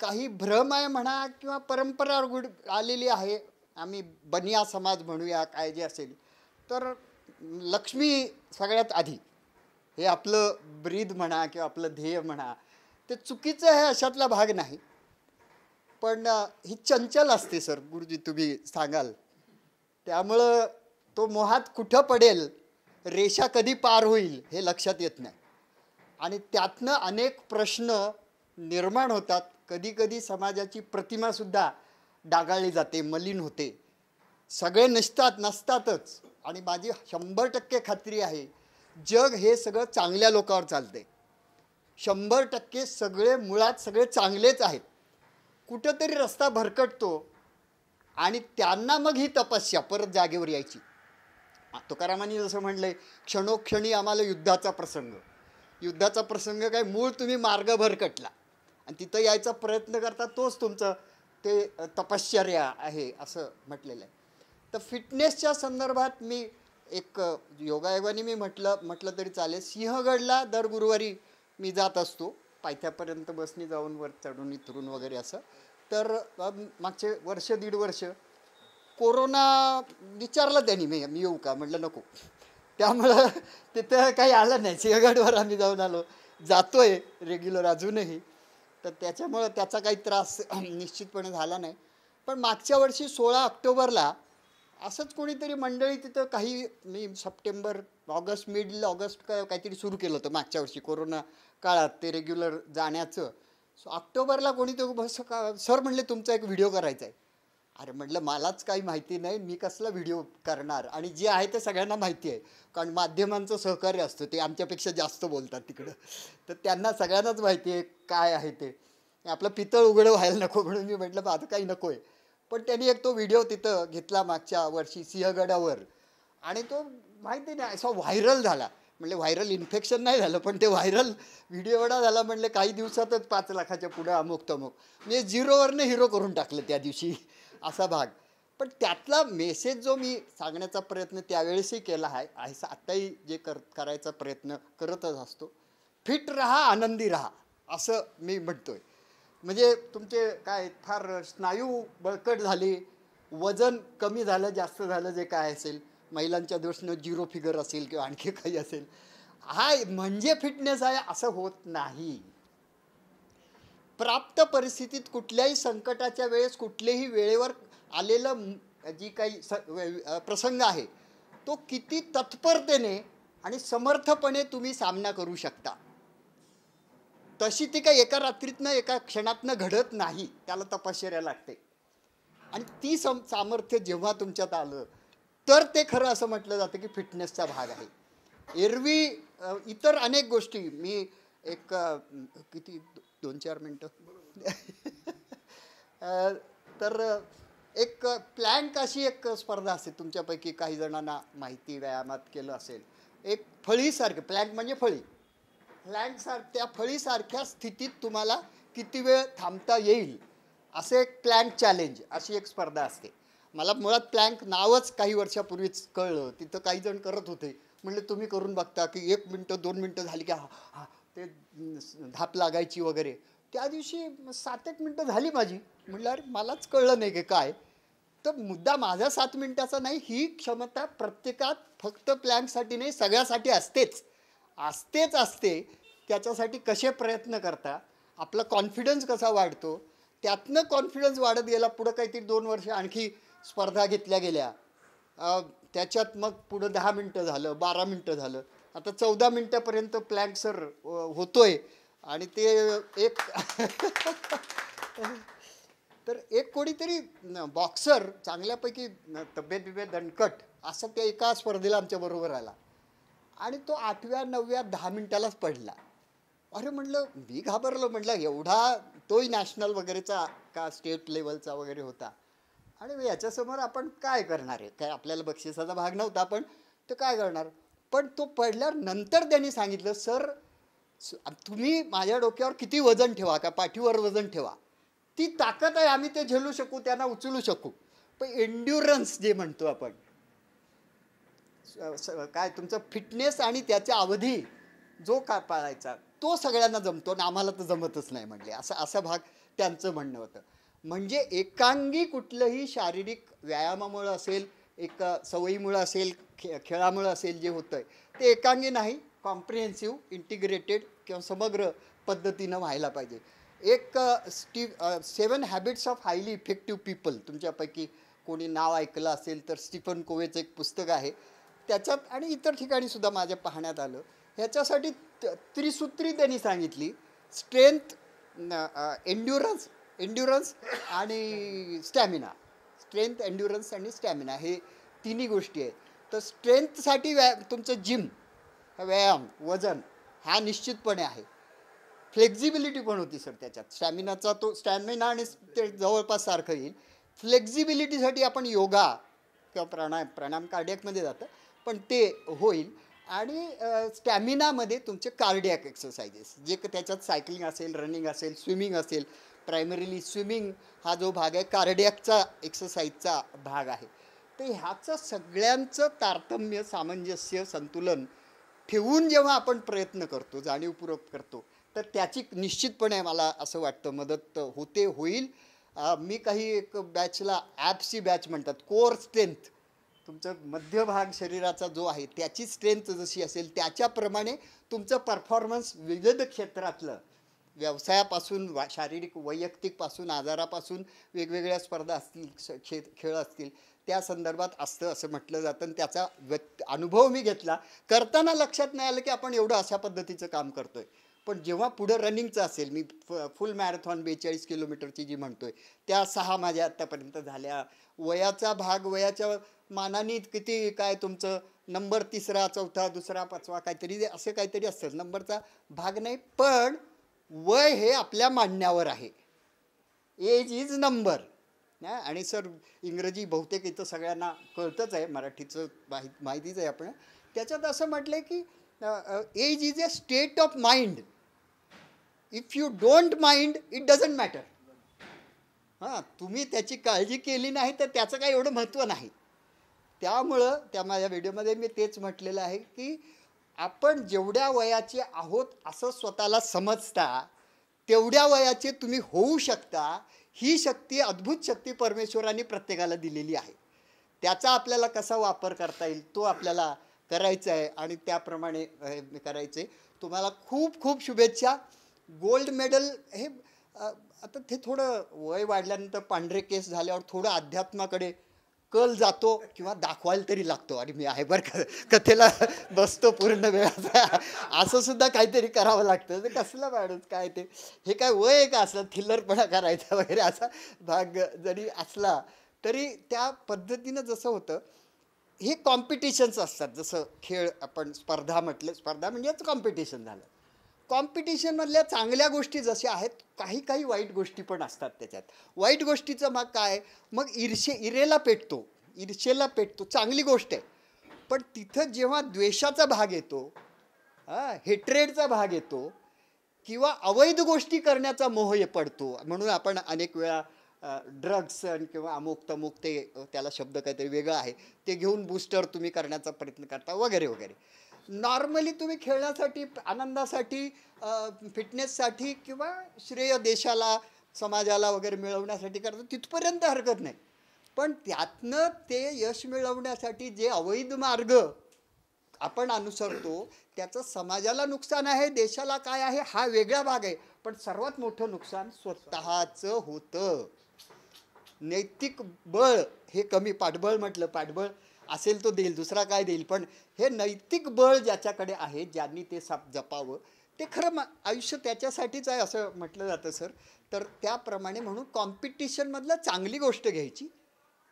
काही भ्रम आहे म्हणा किंवा परंपरा गुड आलेली आहे आम्ही बनिया समाज म्हणूया काय जे असेल तर लक्ष्मी सगळ्यात आधी हे आपलं ब्रीद म्हणा किंवा आपलं ध्येय म्हणा ते चुकीचं आहे अशातला भाग नाही पण ही चंचल असते सर गुरुजी तुम्ही सांगाल त्यामुळं तो मोहात कुठं पडेल रेषा कधी पार होईल हे लक्षात येत नाही आणि त्यातनं अनेक प्रश्न निर्माण होतात कधीकधी समाजाची प्रतिमासुद्धा डागाळली जाते मलिन होते सगळे नसतात नसतातच आणि माझी शंभर टक्के खात्री आहे जग हे सगळं चांगल्या लोकावर चालते शंभर टक्के सगळे मुळात सगळे चांगलेच आहेत कुठंतरी रस्ता भरकटतो आणि त्यांना मग ही तपस्या परत जागेवर यायची तुकारामांनी जसं म्हणलं आहे क्षणोक्षणी आम्हाला युद्धाचा प्रसंग युद्धाचा प्रसंग काय मूळ तुम्ही मार्ग भरकटला आणि तिथं यायचा प्रयत्न करता तोच तुमचं ते तपश्चर्या आहे असं म्हटलेलं आहे तर फिटनेसच्या संदर्भात मी एक योगायोगाने मी म्हटलं म्हटलं तरी चालेल सिंहगडला दर गुरुवारी मी जात असतो पायथ्यापर्यंत बसनी जाऊन वर चढून इतरून वगैरे असं तर मागचे वर्ष दीड वर्ष कोरोना विचारलं त्यांनी मी मी येऊ का म्हटलं नको त्यामुळं तिथं काही आलं नाही सिंहगडवर आम्ही जाऊन आलो जातो आहे रेग्युलर अजूनही तर त्याच्यामुळं त्याचा काही त्रास निश्चितपणे झाला नाही पण मागच्या वर्षी सोळा ऑक्टोबरला असंच कोणीतरी मंडळी तिथं काही मी सप्टेंबर ऑगस्ट मिड ऑगस्ट का काहीतरी सुरू केलं होतं मागच्या वर्षी कोरोना काळात ते रेग्युलर जाण्याचं सो ऑक्टोबरला कोणी तो सर म्हणले तुमचा एक व्हिडिओ करायचा आहे अरे म्हटलं मलाच काही माहिती नाही मी कसला व्हिडिओ करणार आणि जे आहे ते सगळ्यांना माहिती आहे कारण माध्यमांचं सहकार्य असतं ते आमच्यापेक्षा जास्त बोलतात तिकडं तर त्यांना सगळ्यांनाच माहिती आहे काय आहे ते आपलं पितळ उघडं व्हायला नको म्हणून मी म्हटलं आता काही नको आहे पण त्यांनी एक तो व्हिडिओ तिथं घेतला मागच्या वर्षी सिंहगडावर आणि तो माहिती नाही असा व्हायरल झाला म्हणजे व्हायरल इन्फेक्शन नाही झालं पण ते व्हायरल व्हिडिओ एवढा झाला म्हणले काही दिवसातच पाच लाखाच्या पुढं अमुक तमुक म्हणजे झिरोवरनं हिरो करून टाकलं त्या दिवशी असा भाग पण त्यातला मेसेज जो मी सांगण्याचा प्रयत्न त्यावेळेसही केला आहे असं आत्ताही जे कर करायचा प्रयत्न करतच असतो फिट राहा आनंदी राहा असं मी म्हणतोय म्हणजे तुमचे काय फार स्नायू बळकट झाले वजन कमी झालं जास्त झालं जे काय असेल महिलांच्या दृष्टीनं झिरो फिगर असेल किंवा आणखी काही असेल हा म्हणजे फिटनेस आहे असं होत नाही प्राप्त परिस्थितीत कुठल्याही संकटाच्या वेळेस कुठलेही वेळेवर आलेलं जी काही स प्रसंग आहे तो किती तत्परतेने आणि समर्थपणे तुम्ही सामना करू शकता तशी ती काही एका रात्रीतनं एका क्षणातनं घडत नाही त्याला तपश्चर्या लागते आणि ती सम सामर्थ्य जेव्हा तुमच्यात आलं तर ते खरं असं म्हटलं जातं की फिटनेसचा भाग आहे एरवी इतर अनेक गोष्टी मी एक किती दोन चार मिनटं तर एक प्लँक अशी एक स्पर्धा असते तुमच्यापैकी काही जणांना माहिती व्यायामात केलं असेल एक फळीसारखं प्लँक म्हणजे फळी प्लँकसार त्या फळीसारख्या स्थितीत तुम्हाला किती वेळ थांबता येईल असे एक प्लँक चॅलेंज अशी एक स्पर्धा असते मला मुळात प्लँक नावच काही वर्षापूर्वीच कळलं तिथं काही जण करत होते म्हणजे तुम्ही करून बघता की एक मिनटं दोन मिनटं झाली की हा हा ते धाप लागायची वगैरे त्या दिवशी सात एक मिनटं झाली माझी म्हटलं अरे मलाच कळलं नाही की काय तर मुद्दा माझा सात मिनटाचा नाही ही क्षमता प्रत्येकात फक्त प्लॅनसाठी नाही सगळ्यासाठी असतेच असतेच असते त्याच्यासाठी कसे प्रयत्न करता आपला कॉन्फिडन्स कसा वाढतो त्यातनं कॉन्फिडन्स वाढत गेला पुढं काहीतरी दोन वर्ष आणखी स्पर्धा घेतल्या गेल्या त्याच्यात मग पुढं दहा मिनटं झालं बारा मिनटं झालं आता चौदा मिनटापर्यंत प्लँक सर होतोय आणि ते एक तर एक कोणीतरी बॉक्सर चांगल्यापैकी तब्येत बिब्येत दणकट असं त्या एका स्पर्धेला आमच्याबरोबर आला आणि तो आठव्या नवव्या दहा मिनटालाच पडला अरे म्हटलं मी घाबरलो म्हटलं एवढा तोही नॅशनल वगैरेचा का स्टेट लेवलचा वगैरे होता आणि याच्यासमोर आपण काय करणार आहे काय आपल्याला बक्षिसाचा भाग नव्हता पण तर काय करणार पण तो पडल्यावर नंतर त्यांनी सांगितलं सर तुम्ही माझ्या डोक्यावर किती वजन ठेवा का पाठीवर वजन ठेवा ती ताकद आहे आम्ही ते झेलू शकू त्यांना उचलू शकू पण एन्ड्युरन्स जे म्हणतो आपण काय तुमचं फिटनेस आणि त्याच्या अवधी जो का पाळायचा तो सगळ्यांना जमतो आणि आम्हाला तर जमतच नाही म्हणले असा असा भाग त्यांचं म्हणणं होतं म्हणजे एकांगी कुठलंही शारीरिक व्यायामामुळं असेल एक सवयीमुळं असेल खे खेळामुळं असेल जे होतं आहे ते एकांगी नाही कॉम्प्रिहेन्सिव्ह इंटिग्रेटेड किंवा समग्र पद्धतीनं व्हायला पाहिजे एक Steve seven habits of highly effective people तुमच्यापैकी कोणी नाव ऐकलं असेल तर स्टीफन कोवेचं एक पुस्तक आहे त्याच्यात आणि इतर ठिकाणीसुद्धा माझ्या पाहण्यात आलं ह्याच्यासाठी त्रिसूत्री त्यांनी सांगितली स्ट्रेंथ एन्ड्युरन्स एन्ड्युरन्स आणि स्टॅमिना स्ट्रेंथ एन्ड्युरन्स आणि स्टॅमिना हे तिन्ही गोष्टी आहेत तर स्ट्रेंथसाठी व्या तुमचं जिम व्यायाम वजन हा निश्चितपणे आहे फ्लेक्झिबिलिटी पण होती सर त्याच्यात स्टॅमिनाचा तो स्टॅमिना आणि ते जवळपास सारखं येईल फ्लेक्झिबिलिटीसाठी आपण योगा किंवा प्राणायाम प्राणायाम कार्डियकमध्ये जातं पण ते होईल आणि स्टॅमिनामध्ये तुमचे कार्डियक एक्सरसाइजेस जे त्याच्यात सायकलिंग असेल रनिंग असेल स्विमिंग असेल प्रायमरीली स्विमिंग हा जो भाग आहे कार्डियाकचा एक्सरसाइजचा भाग आहे तर ह्याचं सगळ्यांचं तारतम्य सामंजस्य संतुलन ठेवून जेव्हा आपण प्रयत्न करतो जाणीवपूर्वक करतो तर त्याची निश्चितपणे मला असं वाटतं मदत होते होईल मी काही एक बॅचला ॲप्सची बॅच म्हणतात कोर स्ट्रेंथ तुमचं मध्यभाग शरीराचा जो आहे त्याची स्ट्रेंथ जशी असेल त्याच्याप्रमाणे तुमचं परफॉर्मन्स विविध क्षेत्रातलं व्यवसायापासून वा शारीरिक वैयक्तिकपासून आजारापासून वेगवेगळ्या स्पर्धा असतील खे खेळ असतील त्या संदर्भात असतं असं म्हटलं जातं आणि त्याचा व्यक् अनुभव मी घेतला करताना लक्षात नाही आलं की आपण एवढं अशा पद्धतीचं काम करतो आहे पण जेव्हा पुढं रनिंगचं असेल मी फ फुल मॅरेथॉन बेचाळीस किलोमीटरची जी म्हणतो आहे त्या सहा माझ्या आत्तापर्यंत झाल्या वयाचा भाग वयाच्या मानाने किती काय तुमचं नंबर तिसरा चौथा दुसरा पाचवा काहीतरी असे काहीतरी असतं नंबरचा भाग नाही पण वय हे आपल्या मांडण्यावर आहे एज इज नंबर ना आणि सर इंग्रजी बहुतेक इथं सगळ्यांना कळतंच आहे मराठीचं माहित माहितीच आहे आपण त्याच्यात असं म्हटलं की age is a state of mind if you don't mind it doesn't matter हां तुम्ही त्याची काळजी केली नाही तर त्याचं काही एवढं महत्त्व नाही त्यामुळं त्या माझ्या व्हिडिओमध्ये मी तेच म्हटलेलं आहे की आपण जेवढ्या वयाचे आहोत असं स्वतःला समजता तेवढ्या वयाचे तुम्ही होऊ शकता ही शक्ती अद्भुत शक्ती परमेश्वराने प्रत्येकाला दिलेली आहे त्याचा आपल्याला कसा वापर करता येईल तो आपल्याला करायचा आहे आणि त्याप्रमाणे करायचे तुम्हाला खूप खूप शुभेच्छा गोल्ड मेडल हे आता ते थोडं वय वाढल्यानंतर पांढरे केस झाल्यावर थोडं अध्यात्माकडे कल जातो किंवा दाखवायला तरी लागतो आणि मी आहे बरं कथेला बसतो पूर्ण वेळाचा असं सुद्धा काहीतरी करावं लागतं तर कसलं मॅडम काय ते हे काय वय आहे का असं थिल्लरपणा करायचा वगैरे असा भाग जरी असला तरी त्या पद्धतीनं जसं होतं हे कॉम्पिटिशन्स असतात जसं खेळ आपण स्पर्धा म्हटलं स्पर्धा म्हणजेच कॉम्पिटिशन झालं कॉम्पिटिशनमधल्या चांगल्या गोष्टी जशा आहेत काही काही वाईट गोष्टी पण असतात त्याच्यात वाईट गोष्टीचं मग काय मग ईर्षे इरेला पेटतो ईर्षेला पेटतो चांगली गोष्ट आहे पण तिथं जेव्हा द्वेषाचा भाग येतो हेट्रेडचा भाग येतो किंवा अवैध गोष्टी करण्याचा मोह हे पडतो म्हणून आपण अनेक वेळा ड्रग्स किंवा अमुक तमुक ते त्याला शब्द काहीतरी वेगळा आहे ते घेऊन बूस्टर तुम्ही करण्याचा प्रयत्न करता वगैरे वगैरे नॉर्मली तुम्ही खेळण्यासाठी आनंदासाठी फिटनेससाठी किंवा श्रेय देशाला समाजाला वगैरे मिळवण्यासाठी करता तिथपर्यंत हरकत नाही पण त्यातनं ते यश मिळवण्यासाठी जे अवैध मार्ग आपण अनुसरतो त्याचं समाजाला नुकसान आहे देशाला काय आहे हा वेगळा भाग आहे पण सर्वात मोठं नुकसान स्वतःचं होतं नैतिक बळ हे कमी पाठबळ म्हटलं पाठबळ असेल तो देईल दुसरा काय देईल पण हे नैतिक बळ ज्याच्याकडे आहे ज्यांनी ते साप जपावं ते खरं आयुष्य त्याच्यासाठीच आहे असं म्हटलं जातं सर तर त्याप्रमाणे म्हणून कॉम्पिटिशनमधलं चांगली गोष्ट घ्यायची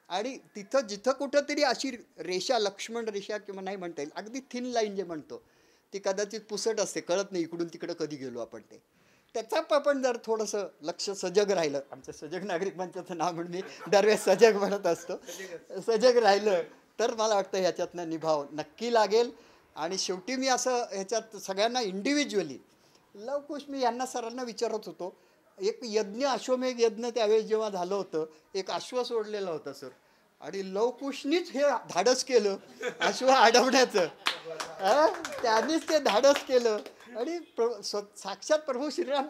आणि तिथं जिथं कुठंतरी अशी रेषा लक्ष्मण रेषा किंवा नाही म्हणता येईल अगदी थिन लाईन जे म्हणतो ती कदाचित पुसट असते कळत नाही इकडून तिकडं कधी गेलो आपण ते त्याचा पण जर थोडंसं लक्ष सजग राहिलं आमचं सजग नागरिक मंचाचं नाव म्हणून मी दरवेळेस सजग म्हणत असतो सजग राहिलं तर मला वाटतं ह्याच्यातनं निभाव नक्की लागेल आणि शेवटी मी असं ह्याच्यात सगळ्यांना इंडिव्हिज्युअली लवकुश मी यांना सरांना विचारत होतो एक यज्ञ अश्वमेघ यज्ञ त्यावेळेस जेव्हा झालं होतं एक अश्व सोडलेलं होतं सर आणि लवकुशनीच हे धाडस केलं अश्व अडवण्याचं त्यांनीच ते धाडस केलं आणि प्र साक्षात प्रभू श्रीराम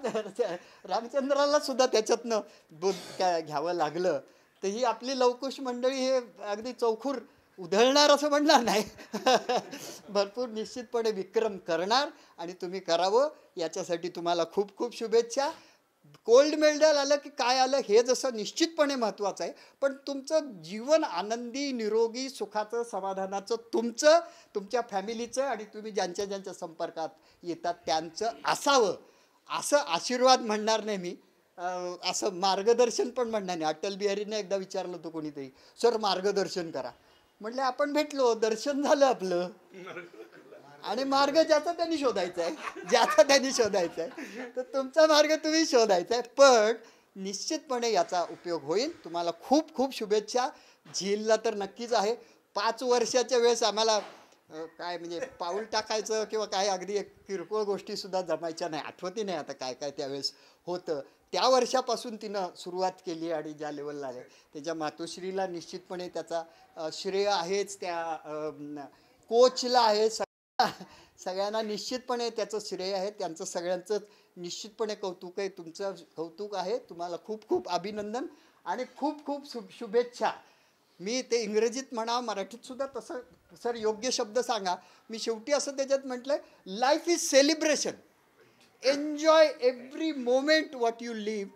रामचंद्राला सुद्धा त्याच्यातनं बोध घ्यावं लागलं तर ही आपली लवकुश मंडळी हे अगदी चौखूर उधळणार असं म्हणणार नाही भरपूर निश्चितपणे विक्रम करणार आणि तुम्ही करावं याच्यासाठी तुम्हाला खूप खूप शुभेच्छा गोल्ड मेडल आलं की काय आलं हे जसं निश्चितपणे महत्त्वाचं आहे पण तुमचं जीवन आनंदी निरोगी सुखाचं समाधानाचं तुमचं तुमच्या फॅमिलीचं आणि तुम्ही ज्यांच्या ज्यांच्या संपर्कात येतात त्यांचं असावं असं आशीर्वाद म्हणणार नाही मी असं मार्गदर्शन पण म्हणणार नाही अटल बिहारीने एकदा विचारलं होतं कोणीतरी सर मार्गदर्शन करा म्हटलं आपण भेटलो दर्शन झालं आपलं आणि मार्ग ज्याचा त्यांनी शोधायचा आहे ज्याचा त्यांनी शोधायचा आहे तर तुमचा मार्ग तुम्ही शोधायचा आहे पण निश्चितपणे याचा उपयोग होईल तुम्हाला खूप खूप शुभेच्छा झीलला तर नक्कीच आहे पाच वर्षाच्या वेळेस आम्हाला काय म्हणजे पाऊल टाकायचं किंवा काय अगदी एक किरकोळ गोष्टीसुद्धा जमायच्या नाही आठवती नाही आता काय काय त्यावेळेस होतं त्या वर्षापासून तिनं सुरुवात केली आणि ज्या लेवलला आले त्याच्या मातोश्रीला निश्चितपणे त्याचा श्रेय आहेच त्या कोचला आहे सगळ्यांना निश्चितपणे त्याचं श्रेय आहे त्यांचं सगळ्यांचं निश्चितपणे कौतुक आहे तुमचं कौतुक आहे तुम्हाला खूप खूप अभिनंदन आणि खूप खूप शु शुभेच्छा मी ते इंग्रजीत म्हणा मराठीतसुद्धा तसं सर योग्य शब्द सांगा मी शेवटी असं त्याच्यात म्हटलं life is celebration enjoy every moment what you live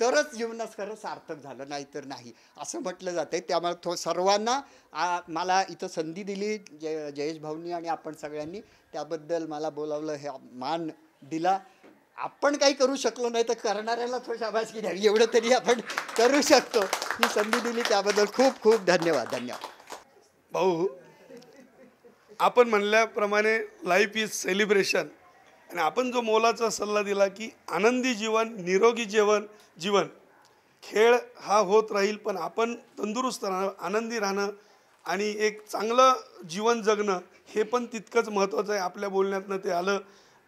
तरच जीवनास खरं सार्थक झालं नाही तर नाही असं म्हटलं जातं आहे त्यामुळे थो सर्वांना मला इथं संधी दिली जय जयेश भाऊनी आणि आपण सगळ्यांनी त्याबद्दल मला बोलावलं हे मान दिला आपण काही करू शकलो नाही तर करणाऱ्याला थोडी शाबासकी द्यावी एवढं तरी आपण करू शकतो ही संधी दिली त्याबद्दल खूप खूप धन्यवाद धन्यवाद भाऊ आपण म्हणल्याप्रमाणे लाईफ इज सेलिब्रेशन आणि आपण जो मोलाचा सल्ला दिला की आनंदी जीवन निरोगी जेवण जीवन खेळ हा होत राहील पण आपण तंदुरुस्त राहणं आनंदी राहणं आणि एक चांगलं जीवन जगणं हे पण तितकंच महत्त्वाचं आहे आपल्या बोलण्यातनं ते आलं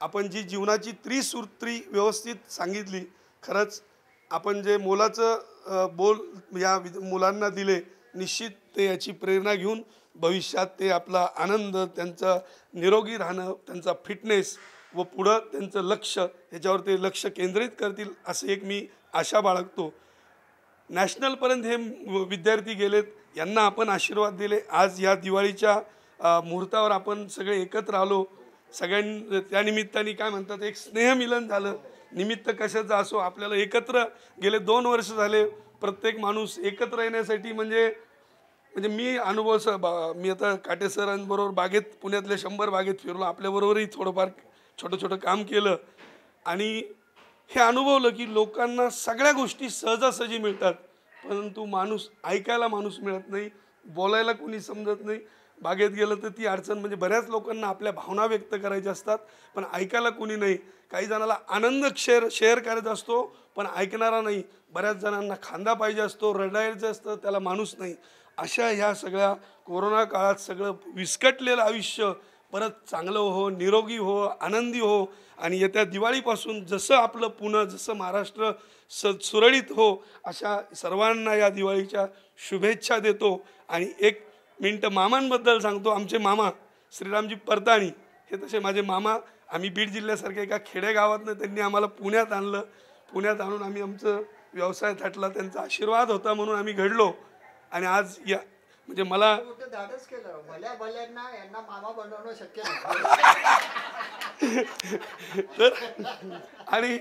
आपण जी जीवनाची त्रिसूत्री व्यवस्थित सांगितली खरंच आपण जे मोलाचं बोल या मुलांना दिले निश्चित ते याची प्रेरणा घेऊन भविष्यात ते आपला आनंद त्यांचा निरोगी राहणं त्यांचा फिटनेस व पुढं त्यांचं लक्ष ह्याच्यावर ते लक्ष केंद्रित करतील असं एक मी आशा बाळगतो नॅशनलपर्यंत हे विद्यार्थी गेलेत यांना आपण आशीर्वाद दिले आज या दिवाळीच्या मुहूर्तावर आपण सगळे एकत्र आलो सगळ्यां त्यानिमित्ताने काय म्हणतात एक स्नेहमिलन झालं निमित्त कशाचं असो आपल्याला एकत्र गेले दोन वर्ष झाले प्रत्येक माणूस एकत्र येण्यासाठी म्हणजे म्हणजे मी अनुभव स बा मी आता काटेसरांबरोबर बागेत पुण्यातल्या शंभर बागेत फिरलो आपल्याबरोबरही थोडंफार छोटं छोटं काम केलं आणि हे अनुभवलं की लोकांना सगळ्या गोष्टी सहजासहजी मिळतात परंतु माणूस ऐकायला माणूस मिळत नाही बोलायला कोणी समजत नाही बागेत गेलं तर ती अडचण म्हणजे बऱ्याच लोकांना आपल्या भावना व्यक्त करायच्या असतात पण ऐकायला कोणी नाही काही जणाला आनंद शेअर शेअर करायचा असतो पण ऐकणारा नाही बऱ्याच जणांना खांदा पाहिजे असतो रडायचं असतं त्याला माणूस नाही अशा ह्या सगळ्या कोरोना काळात सगळं विस्कटलेलं आयुष्य परत चांगलं हो निरोगी हो आनंदी हो आणि येत्या दिवाळीपासून जसं आपलं पुणं जसं महाराष्ट्र स सुरळीत हो अशा सर्वांना या दिवाळीच्या शुभेच्छा देतो आणि एक मिनटं मामांबद्दल सांगतो आमचे मामा श्रीरामजी परताणी हे तसे माझे मामा आम्ही बीड जिल्ह्यासारख्या एका खेडेगावातनं त्यांनी आम्हाला पुण्यात आणलं पुण्यात आणून आम्ही आमचं व्यवसाय थाटला त्यांचा आशीर्वाद होता म्हणून आम्ही घडलो आणि आज या म्हणजे मला यांना मामा बनवणं शक्य नाही तर आणि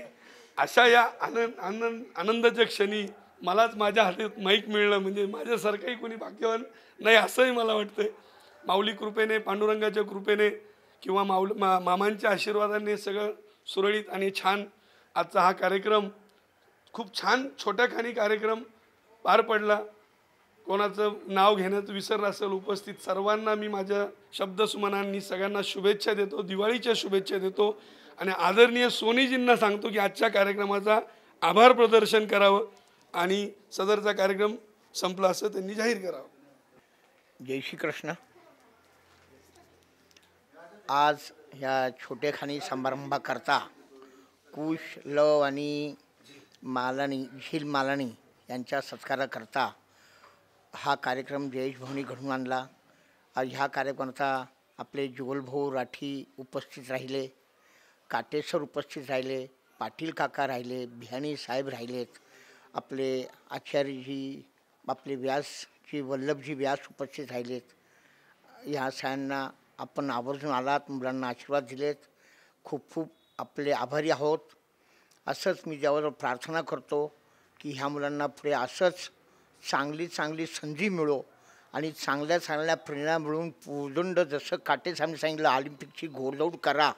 अशा या आनंद आनंद आनंदाच्या क्षणी मलाच माझ्या हातात माईक मिळणं म्हणजे माझ्यासारखंही कोणी भाग्यवान नाही असंही मला वाटतंय माऊली कृपेने पांडुरंगाच्या कृपेने किंवा माऊल मा मामांच्या आशीर्वादाने सगळं सुरळीत आणि छान आजचा हा कार्यक्रम खूप छान छोट्याखानी कार्यक्रम पार पडला कोणाचं नाव घेण्याचं विसरलं असेल उपस्थित सर्वांना मी माझ्या शब्दसुमनांनी सगळ्यांना शुभेच्छा देतो दिवाळीच्या शुभेच्छा देतो आणि आदरणीय सोनीजींना सांगतो की आजच्या कार्यक्रमाचा आभार प्रदर्शन करावं आणि सदरचा कार्यक्रम संपला असं त्यांनी जाहीर करावं जय श्री कृष्ण आज ह्या छोटेखानी समारंभाकरता कुश लव आणि मालानी झील मालानी यांच्या सत्काराकरता हा कार्यक्रम जयेश भाऊनी घडून आणला आज ह्या कार्यक्रमाचा आपले जुगलभाऊ राठी उपस्थित राहिले काटेसर उपस्थित राहिले पाटील काका राहिले भियाणी साहेब राहिलेत आपले आचार्यजी आपले व्यासजी वल्लभजी व्यास उपस्थित राहिलेत ह्या सायांना आपण आवर्जून आलात मुलांना आशीर्वाद दिलेत खूप खूप आपले आभारी आहोत असंच मी ज्यावर प्रार्थना करतो की ह्या मुलांना पुढे असंच चांगली चांगली संधी मिळो आणि चांगल्या चांगल्या प्रेरणा मिळून पुदंड जसं काटे आम्ही सांगितलं ऑलिम्पिकची घोडदौड करा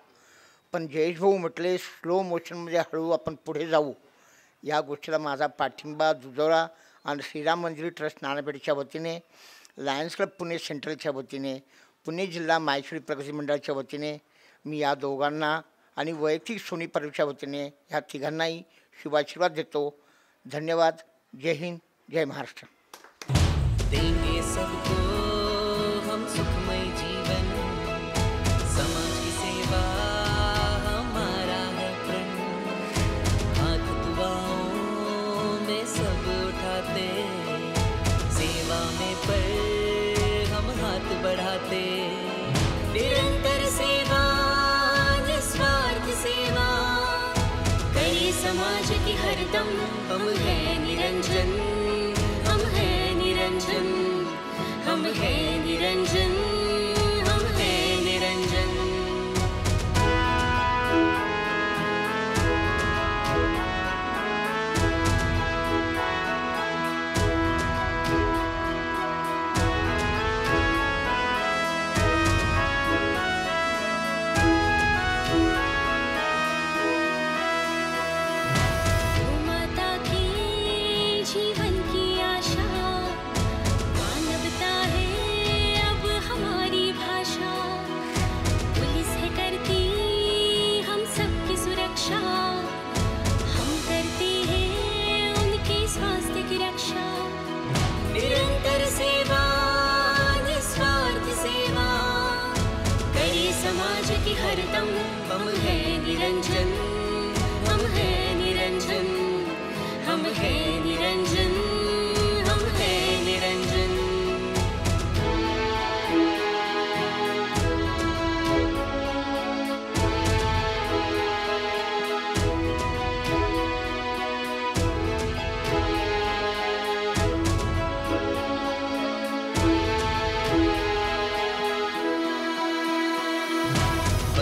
पण जयेश भाऊ म्हटले स्लो मोशनमध्ये हळू आपण पुढे जाऊ या गोष्टीला माझा पाठिंबा दुजोळा आणि श्रीराम मंदिर ट्रस्ट नानापेठच्या वतीने लायन्स क्लब पुणे सेंट्रलच्या वतीने पुणे जिल्हा माहेश्वरी प्रगती मंडळाच्या वतीने मी या दोघांना आणि वैयक्तिक सोनी परीक्षा वतीने ह्या तिघांनाही शुभाशीर्वाद देतो धन्यवाद जय हिंद जय महाराष्ट्र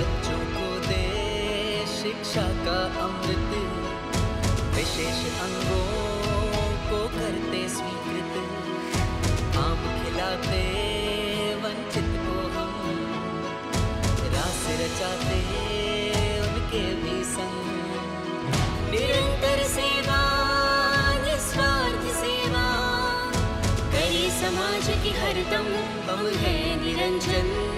बच्चों को दे शिक्षा का अमृत विशेष अंगों को करते स्वीकृत आप खिलाते वंचित को हम रास रचाते उनके भी संग निरंतर सेवा निस्वार्थ सेवा कई समाज की हरदम बहुल है निरंजन